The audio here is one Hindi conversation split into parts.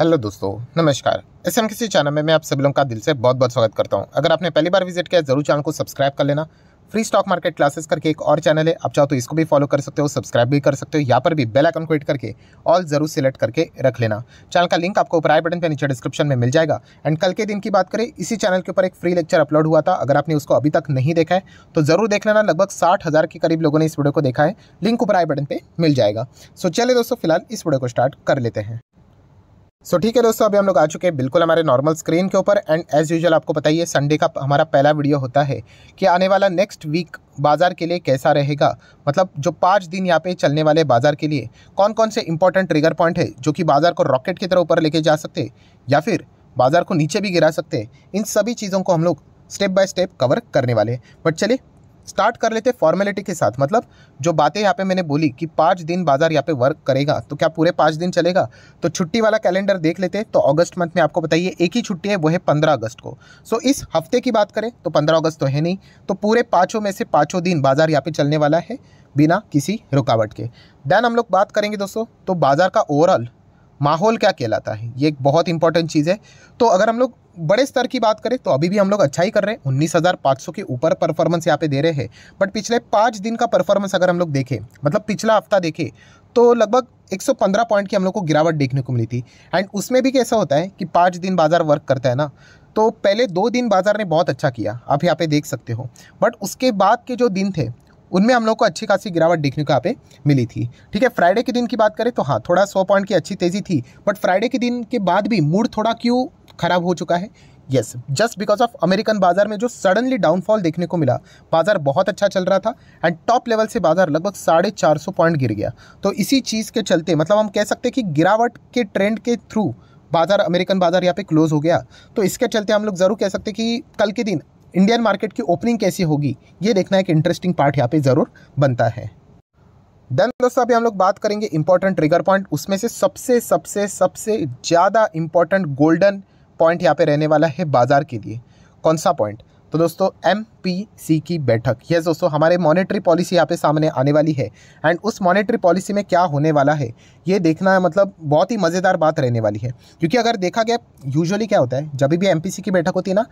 हेलो दोस्तों नमस्कार एस एम किसी चैनल में मैं आप सभी लोगों का दिल से बहुत बहुत स्वागत करता हूं अगर आपने पहली बार विजिट किया जरूर चैनल को सब्सक्राइब कर लेना फ्री स्टॉक मार्केट क्लासेस करके एक और चैनल है आप चाहो तो इसको भी फॉलो कर सकते हो सब्सक्राइब भी कर सकते हो यहाँ पर भी बेल आइकन को हिट करके ऑल जरूर सेलेक्ट करके रख लेना चैनल का लिंक आपको ऊपर आई बटन पे नीचे डिस्क्रिप्शन में मिल जाएगा एंड कल के दिन की बात करें इसी चैनल के ऊपर एक फ्री लेक्चर अपलोड हुआ था अगर आपने उसको अभी तक नहीं देखा है तो जरूर देख लेना लगभग साठ हज़ार के करीब लोगों ने इस वीडियो को देखा है लिंक ऊपर आई बटन पर मिल जाएगा सो चले दोस्तों फिलहाल इस वीडियो को स्टार्ट कर लेते हैं सो so, ठीक है दोस्तों अभी हम लोग आ चुके हैं बिल्कुल हमारे नॉर्मल स्क्रीन के ऊपर एंड एज यूजुअल आपको बताइए संडे का हमारा पहला वीडियो होता है कि आने वाला नेक्स्ट वीक बाज़ार के लिए कैसा रहेगा मतलब जो पाँच दिन यहाँ पे चलने वाले बाज़ार के लिए कौन कौन से इंपॉर्टेंट ट्रिगर पॉइंट है जो कि बाज़ार को रॉकेट की तरह ऊपर लेके जा सकते या फिर बाज़ार को नीचे भी गिरा सकते इन सभी चीज़ों को हम लोग स्टेप बाय स्टेप कवर करने वाले बट चलिए स्टार्ट कर लेते फॉर्मेलिटी के साथ मतलब जो बातें यहाँ पे मैंने बोली कि पाँच दिन बाजार यहाँ पे वर्क करेगा तो क्या पूरे पाँच दिन चलेगा तो छुट्टी वाला कैलेंडर देख लेते तो अगस्त मंथ में आपको बताइए एक ही छुट्टी है वो है पंद्रह अगस्त को सो so, इस हफ्ते की बात करें तो पंद्रह अगस्त तो है नहीं तो पूरे पाँचों में से पाँचों दिन बाजार यहाँ पर चलने वाला है बिना किसी रुकावट के देन हम लोग बात करेंगे दोस्तों तो बाजार का ओवरऑल माहौल क्या कहलाता है ये एक बहुत इंपॉर्टेंट चीज़ है तो अगर हम लोग बड़े स्तर की बात करें तो अभी भी हम लोग अच्छा ही कर रहे हैं उन्नीस हज़ार पाँच सौ के ऊपर परफॉर्मेंस यहाँ पे दे रहे हैं बट पिछले पाँच दिन का परफॉर्मेंस अगर हम लोग देखें मतलब पिछला हफ्ता देखें तो लगभग 115 पॉइंट की हम लोग को गिरावट देखने को मिली थी एंड उसमें भी कैसा होता है कि पाँच दिन बाज़ार वर्क करता है ना तो पहले दो दिन बाज़ार ने बहुत अच्छा किया आप यहाँ पे देख सकते हो बट उसके बाद के जो दिन थे उनमें हम लोग को अच्छी खासी गिरावट देखने को यहाँ पे मिली थी ठीक है फ्राइडे के दिन की बात करें तो हाँ थोड़ा सौ पॉइंट की अच्छी तेज़ी थी बट फ्राइडे के दिन के बाद भी मूड थोड़ा क्यों खराब हो चुका है yes just because of American बाजार में जो सडनली डाउनफॉल देखने को मिला बाजार बहुत अच्छा चल रहा था एंड टॉप लेवल से बाजार लगभग साढ़े चार सौ पॉइंट गिर गया तो इसी चीज़ के चलते मतलब हम कह सकते हैं कि गिरावट के ट्रेंड के थ्रू बाजार अमेरिकन बाजार यहाँ पे क्लोज हो गया तो इसके चलते हम लोग ज़रूर कह सकते हैं कि कल के दिन इंडियन मार्केट की ओपनिंग कैसी होगी ये देखना एक इंटरेस्टिंग पार्ट यहाँ पे ज़रूर बनता है देन दोस्तों अभी हम लोग बात करेंगे इंपॉर्टेंट ट्रिगर पॉइंट उसमें से सबसे सबसे सबसे ज़्यादा इंपॉर्टेंट गोल्डन पॉइंट यहाँ पे रहने वाला है बाजार के लिए कौन सा पॉइंट तो दोस्तों एम पी सी की बैठक यस दोस्तों हमारे मॉनेटरी पॉलिसी यहाँ पे सामने आने वाली है एंड उस मॉनेटरी पॉलिसी में क्या होने वाला है ये देखना मतलब बहुत ही मज़ेदार बात रहने वाली है क्योंकि अगर देखा गया यूजुअली क्या होता है जब भी एम पी सी की बैठक होती है ना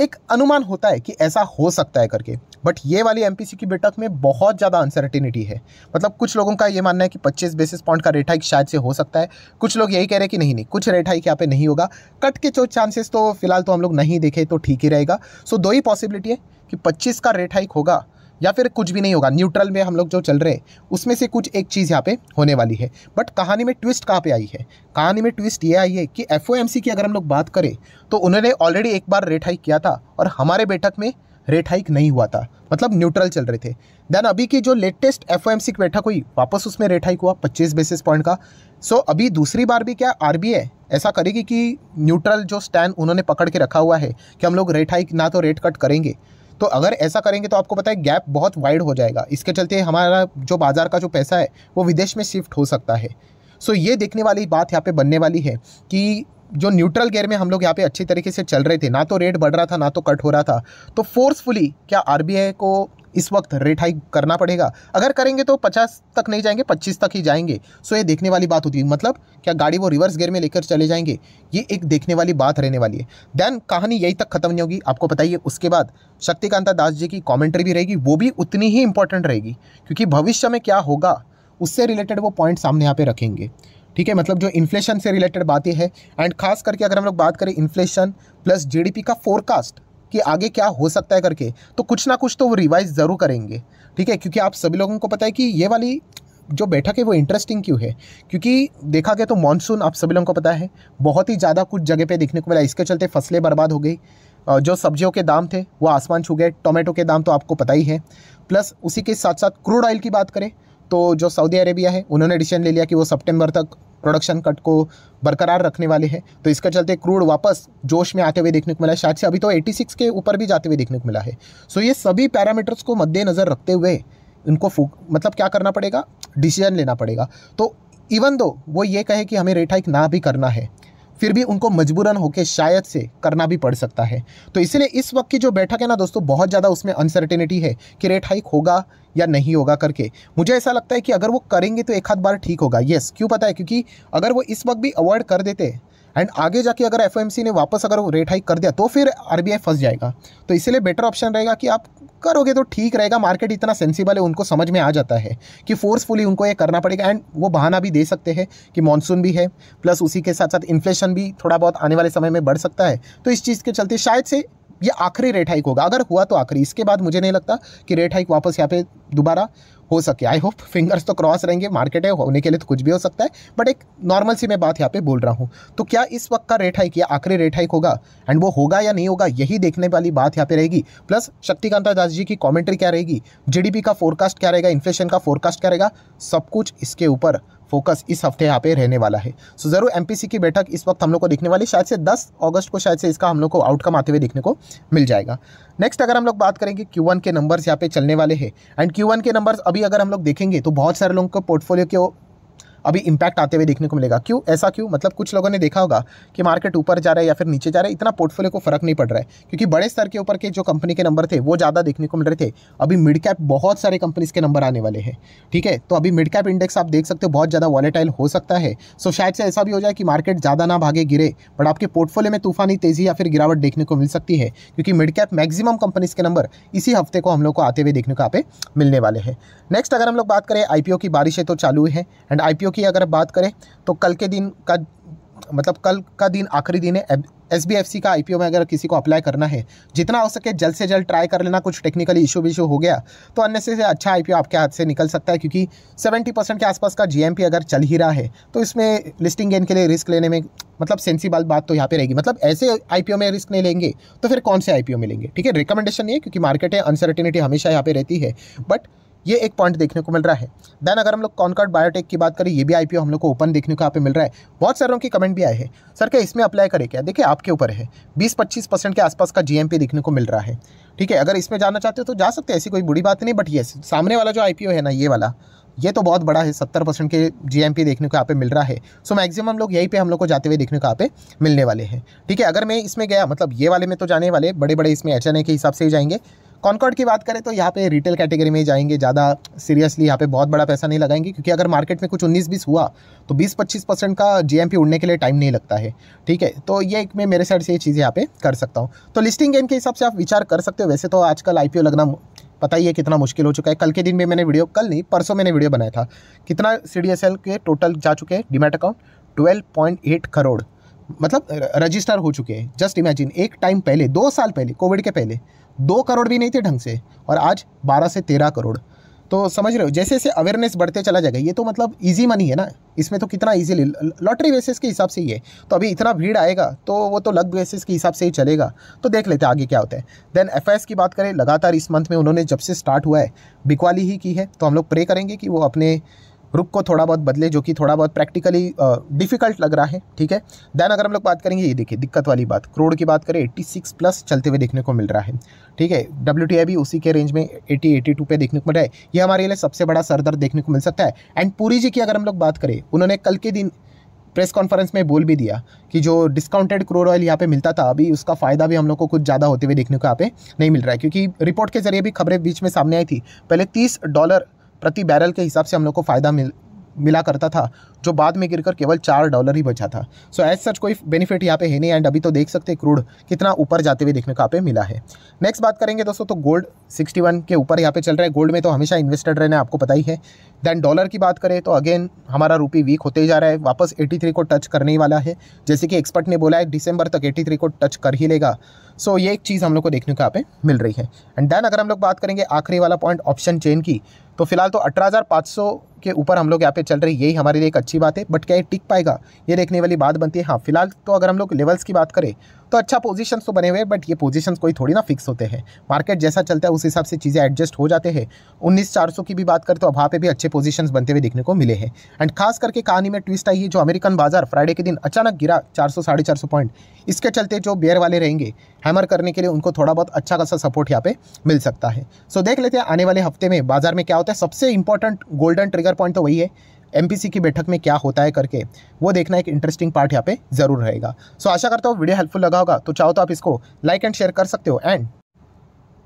एक अनुमान होता है कि ऐसा हो सकता है करके बट ये वाली एम की बैठक में बहुत ज़्यादा अनसर्टिनिटी है मतलब कुछ लोगों का ये मानना है कि 25 बेसिस पॉइंट का रेट हाइक शायद से हो सकता है कुछ लोग यही कह रहे हैं कि नहीं नहीं कुछ रेट हाइक यहाँ पे नहीं होगा कट के जो चांसेस तो फिलहाल तो हम लोग नहीं देखे तो ठीक ही रहेगा सो दो ही पॉसिबिलिटी है कि पच्चीस का रेट हाइक होगा या फिर कुछ भी नहीं होगा न्यूट्रल में हम लोग जो चल रहे हैं उसमें से कुछ एक चीज़ यहाँ पे होने वाली है बट कहानी में ट्विस्ट कहाँ पे आई है कहानी में ट्विस्ट ये आई है कि एफ की अगर हम लोग बात करें तो उन्होंने ऑलरेडी एक बार रेट हाइक किया था और हमारे बैठक में रेट हाइक नहीं हुआ था मतलब न्यूट्रल चल रहे थे देन अभी की जो लेटेस्ट एफ की बैठक हुई वापस उसमें रेट हाइक हुआ पच्चीस बेसिस पॉइंट का सो so, अभी दूसरी बार भी क्या आर ऐसा करेगी कि न्यूट्रल जो स्टैंड उन्होंने पकड़ के रखा हुआ है कि हम लोग रेट हाइक ना तो रेट कट करेंगे तो अगर ऐसा करेंगे तो आपको पता है गैप बहुत वाइड हो जाएगा इसके चलते हमारा जो बाज़ार का जो पैसा है वो विदेश में शिफ्ट हो सकता है सो ये देखने वाली बात यहाँ पे बनने वाली है कि जो न्यूट्रल गेयर में हम लोग यहाँ पे अच्छी तरीके से चल रहे थे ना तो रेट बढ़ रहा था ना तो कट हो रहा था तो फोर्सफुली क्या आर को इस वक्त रेट हाइक करना पड़ेगा अगर करेंगे तो पचास तक नहीं जाएंगे पच्चीस तक ही जाएंगे सो ये देखने वाली बात होती है मतलब क्या गाड़ी वो रिवर्स गियर में लेकर चले जाएंगे ये एक देखने वाली बात रहने वाली है देन कहानी यही तक खत्म नहीं होगी आपको बताइए उसके बाद शक्तिकांता दास जी की कॉमेंट्री भी रहेगी वो भी उतनी ही इंपॉर्टेंट रहेगी क्योंकि भविष्य में क्या होगा उससे रिलेटेड वो पॉइंट सामने यहाँ पे रखेंगे ठीक है मतलब जो इन्फ्लेशन से रिलेटेड बातें हैं एंड खास करके अगर हम लोग बात करें इन्फ्लेशन प्लस जीडीपी का फोरकास्ट कि आगे क्या हो सकता है करके तो कुछ ना कुछ तो वो रिवाइज ज़रूर करेंगे ठीक है क्योंकि आप सभी लोगों को पता है कि ये वाली जो बैठक है वो इंटरेस्टिंग क्यों है क्योंकि देखा गया तो मानसून आप सभी लोगों को पता है बहुत ही ज़्यादा कुछ जगह पे देखने को मिला इसके चलते फसलें बर्बाद हो गई जो सब्जियों के दाम थे वो आसमान छू गए टोमेटो के दाम तो आपको पता ही है प्लस उसी के साथ साथ क्रूड ऑयल की बात करें तो जो सऊदी अरेबिया है उन्होंने डिसीजन ले लिया कि वो सितंबर तक प्रोडक्शन कट को बरकरार रखने वाले हैं तो इसके चलते क्रूड वापस जोश में आते हुए देखने को मिला है शायद से अभी तो 86 के ऊपर भी जाते हुए देखने को मिला है सो ये सभी पैरामीटर्स को मद्देनज़र रखते हुए इनको मतलब क्या करना पड़ेगा डिसीजन लेना पड़ेगा तो इवन दो वो ये कहे कि हमें रेट हाइक ना भी करना है फिर भी उनको मजबूरन होकर शायद से करना भी पड़ सकता है तो इसलिए इस वक्त की जो बैठक है ना दोस्तों बहुत ज़्यादा उसमें अनसर्टेनिटी है कि रेट हाइक होगा या नहीं होगा करके मुझे ऐसा लगता है कि अगर वो करेंगे तो एक आध बार ठीक होगा येस क्यों पता है क्योंकि अगर वो इस वक्त भी अवॉइड कर देते एंड आगे जाके अगर एफ ने वापस अगर रेट हाइक कर दिया तो फिर आर फंस जाएगा तो इसलिए बेटर ऑप्शन रहेगा कि आप करोगे तो ठीक रहेगा मार्केट इतना सेंसिबल है उनको समझ में आ जाता है कि फोर्सफुली उनको ये करना पड़ेगा एंड वो बहाना भी दे सकते हैं कि मानसून भी है प्लस उसी के साथ साथ इन्फ्लेशन भी थोड़ा बहुत आने वाले समय में बढ़ सकता है तो इस चीज़ के चलते शायद से ये आखिरी रेट हाइक होगा अगर हुआ तो आखिरी इसके बाद मुझे नहीं लगता कि रेट हाइक वापस यहाँ पे दोबारा हो सके आई होप फिंगर्स तो क्रॉस रहेंगे मार्केट है होने के लिए तो कुछ भी हो सकता है बट एक नॉर्मल सी मैं बात यहाँ पे बोल रहा हूँ तो क्या इस वक्त का रेट हाइक या आखिरी रेट हाइक होगा एंड वो होगा या नहीं होगा यही देखने वाली बात यहाँ पे रहेगी प्लस शक्तिकांता दास जी की कॉमेंट्री क्या रहेगी जी का फोरकास्ट क्या रहेगा इन्फ्लेशन का फोरकास्ट क्या रहेगा सब कुछ इसके ऊपर फोकस इस हफ्ते यहाँ पे रहने वाला है सो ज़रूर एम की बैठक इस वक्त हम लोग को देखने वाली शायद से दस अगस्त को शायद से इसका हम लोग को आउटकम आते हुए देखने को मिल जाएगा नेक्स्ट अगर हम लोग बात करेंगे क्यू के नंबर्स यहाँ पे चलने वाले हैं एंड क्यू के नंबर्स अभी अगर हम लोग देखेंगे तो बहुत सारे लोगों के पोर्टफोलियो के अभी इंपैक्ट आते हुए देखने को मिलेगा क्यों ऐसा क्यों मतलब कुछ लोगों ने देखा होगा कि मार्केट ऊपर जा रहा है या फिर नीचे जा रहा है इतना पोर्टफोलियो को फर्क नहीं पड़ रहा है क्योंकि बड़े स्तर के ऊपर के जो कंपनी के नंबर थे वो ज़्यादा देखने को मिल रहे थे अभी मिड कैप बहुत सारे कंपनीज के नंबर आने वाले हैं ठीक है तो अभी मिड कैप इंडेक्स आप देख सकते हो बहुत ज़्यादा वॉलेटाइल हो सकता है सो शायद से ऐसा भी हो जाए कि मार्केट ज़्यादा ना भागे गिरे बट आपके पोर्टफोलियो में तूफानी तेज़ी या फिर गिरावट देखने को मिल सकती है क्योंकि मिड कैप मैक्सिमम कंपनीज के नंबर इसी हफ्ते को हम लोग को आते हुए देखने को आप मिलने वाले हैं नेक्स्ट अगर हम लोग बात करें आईपीओ की बारिशें तो चालू है एंड आईपीओ की अगर बात करें तो कल के दिन का मतलब कल का दिन आखिरी दिन है एस बी एफ सी का आई पी ओ में अगर किसी को अप्लाई करना है जितना हो सके जल्द से जल्द ट्राई कर लेना कुछ टेक्निकली इशू विशू हो गया तो अन्य से अच्छा आई पी ओ आपके हाथ से निकल सकता है क्योंकि सेवेंटी परसेंट के आसपास का जी एम पी अगर चल ही रहा है तो इसमें लिस्टिंग गेन के लिए रिस्क लेने में मतलब सेंसिबल बात तो यहाँ पे रहेगी मतलब ऐसे आईपीओ में रिस्क नहीं लेंगे तो फिर कौन से आईपीओ में लेंगे ठीक है रिकमेंडेशन नहीं है क्योंकि मार्केट है अनसर्टिनिटी हमेशा यहाँ पे रहती है बट ये एक पॉइंट देखने को मिल रहा है देन अगर हम लोग कॉनकॉर्ड बायोटेक की बात करें ये भी आईपीओ हम लोग को ओपन देखने को यहाँ पे मिल रहा है बहुत सारों के कमेंट भी आए हैं सर क्या इसमें अप्लाई करें क्या देखिए आपके ऊपर है बीस पच्चीस परसेंट के आसपास का जी देखने को मिल रहा है ठीक है अगर इसमें जाना चाहते हो तो जा सकते हैं ऐसी कोई बुरी बात नहीं बट ये सामने वाला जो आई है ना ये वाला ये तो बहुत बड़ा है सत्तर परसेंट के जीएमपी देखने को यहाँ पे मिल रहा है सो मैक्सिमम लोग यहीं पे हम लोग को जाते हुए देखने को यहाँ पे मिलने वाले हैं ठीक है अगर मैं इसमें गया मतलब ये वाले में तो जाने वाले बड़े बड़े इसमें एच के हिसाब से ही जाएंगे कॉन्कॉर्ड की बात करें तो यहाँ पे रिटेल कैटेगरी में ही जाएंगे ज़्यादा सीरियसली यहाँ पे बहुत बड़ा पैसा नहीं लगाएंगे क्योंकि अगर मार्केट में कुछ 19 बीस हुआ तो 20-25 परसेंट का जी उड़ने के लिए टाइम नहीं लगता है ठीक है तो ये एक मैं मेरे साइड से ये चीज़ यहाँ पे कर सकता हूँ तो लिस्टिंग गेम के हिसाब से आप विचार कर सकते हो वैसे तो आजकल आई लगना पता ही है कितना मुश्किल हो चुका है कल के दिन भी मैंने वीडियो कल नहीं परसों मैंने वीडियो बनाया था कितना सी के टोटल जा चुके हैं डिमेट अकाउंट ट्वेल्व करोड़ मतलब रजिस्टर हो चुके हैं जस्ट इमेजिन एक टाइम पहले दो साल पहले कोविड के पहले दो करोड़ भी नहीं थे ढंग से और आज बारह से तेरह करोड़ तो समझ रहे हो जैसे जैसे अवेयरनेस बढ़ते चला जाएगा ये तो मतलब इजी मनी है ना इसमें तो कितना ईजीली लॉटरी बेसिस के हिसाब से ही है तो अभी इतना भीड़ आएगा तो वो तो लग बेसिस के हिसाब से ही चलेगा तो देख लेते हैं आगे क्या होता है देन एफ की बात करें लगातार इस मंथ में उन्होंने जब से स्टार्ट हुआ है बिकवाली ही की है तो हम लोग प्रे करेंगे कि वो अपने रुक को थोड़ा बहुत बदले जो कि थोड़ा बहुत प्रैक्टिकली डिफ़िकल्ट लग रहा है ठीक है देन अगर हम लोग बात करेंगे ये देखिए दिक्कत वाली बात करोड़ की बात करें 86 प्लस चलते हुए देखने को मिल रहा है ठीक है डब्ल्यू भी उसी के रेंज में 80 82 पे देखने को मिल रहा है ये हमारे लिए सबसे बड़ा सरदर्द देखने को मिल सकता है एंड पूरी जी की अगर हम लोग बात करें उन्होंने कल के दिन प्रेस कॉन्फ्रेंस में बोल भी दिया कि जो डिस्काउंटेड क्रोड ऑयल यहाँ पे मिलता था अभी उसका फ़ायदा भी हम लोग को कुछ ज़्यादा होते हुए देखने को यहाँ पे नहीं मिल रहा है क्योंकि रिपोर्ट के जरिए भी खबरें बीच में सामने आई थी पहले तीस डॉलर प्रति बैरल के हिसाब से हम लोग को फ़ायदा मिल मिला करता था जो बाद में गिरकर केवल चार डॉलर ही बचा था सो एज सच कोई बेनिफिट यहाँ पे है नहीं एंड अभी तो देख सकते हैं क्रूड कितना ऊपर जाते हुए देखने को यहाँ पे मिला है नेक्स्ट बात करेंगे दोस्तों तो गोल्ड 61 के ऊपर यहाँ पे चल रहा है गोल्ड में तो हमेशा इन्वेस्टेड रहना आपको पता ही है देन डॉलर की बात करें तो अगेन हमारा रुपी वीक होते जा रहा है वापस एटी को टच करने ही वाला है जैसे कि एक्सपर्ट ने बोला है दिसंबर तक एटी को टच कर ही लेगा सो so, ये एक चीज़ हम लोग को देखने को यहाँ पे मिल रही है एंड देन अगर हम लोग बात करेंगे आखिरी वाला पॉइंट ऑप्शन चेन की तो फिलहाल तो अठारह के ऊपर हम लोग यहाँ पे चल रहे यही हमारे लिए एक अच्छी बात है बट क्या ये टिक पाएगा ये देखने वाली बात बनती है हाँ फिलहाल तो अगर हम लोग लेवल्स की बात करें तो अच्छा पोजीशंस तो बने हुए हैं बट ये पोजीशंस कोई थोड़ी ना फिक्स होते हैं मार्केट जैसा चलता है उस हिसाब से चीज़ें एडजस्ट हो जाते हैं उन्नीस चार सौ की भी बात करें तो वहाँ पर भी अच्छे पोजिशन बनते हुए देखने को मिले हैं एंड खास करके कहानी में ट्विस्ट आई है जो अमेरिकन बाजार फ्राइडे के दिन अचानक गिरा चार सौ साढ़े चार सौ पॉइंट इसके चलते जो बेयर वाले रहेंगे हैमर करने के लिए उनको थोड़ा बहुत अच्छा खासा सपोर्ट यहाँ पे मिल सकता है सो देख लेते हैं आने वाले हफ्ते में बाजार में क्या होता है सबसे important golden trigger trigger point तो वही है एमपीसी की बैठक में क्या होता है करके वो देखना एक इंटरेस्टिंग पार्ट यहाँ पे ज़रूर रहेगा सो so, आशा करता हूँ वीडियो हेल्पफुल लगा होगा तो चाहो तो आप इसको लाइक एंड शेयर कर सकते हो एंड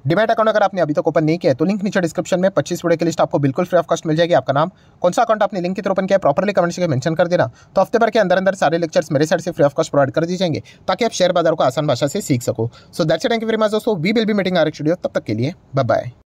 डिमेट अकाउंट अगर आपने अभी तक तो ओपन नहीं किया तो लिंक नीचे डिस्क्रिप्शन में 25 वीडियो की लिस्ट आपको बिल्कुल फ्री ऑफ कॉस्ट मिल जाएगी आपका नाम कौन सा अकाउंट आपने लिंक के थ्रू ओपन किया प्रॉपरली कमेंट से मेंशन कर देना तो हफ्ते भर के अंदर अंदर सारे लेक्चर्स मेरे साइड से फ्री ऑफ कॉस्ट प्रोवाइड कर दी जाएंगे ताकि आप शेयर बाजार को आसान भाषा से सीख सको so that's thank you very much दोस्तों we will be meeting our studio तब तक के लिए बाय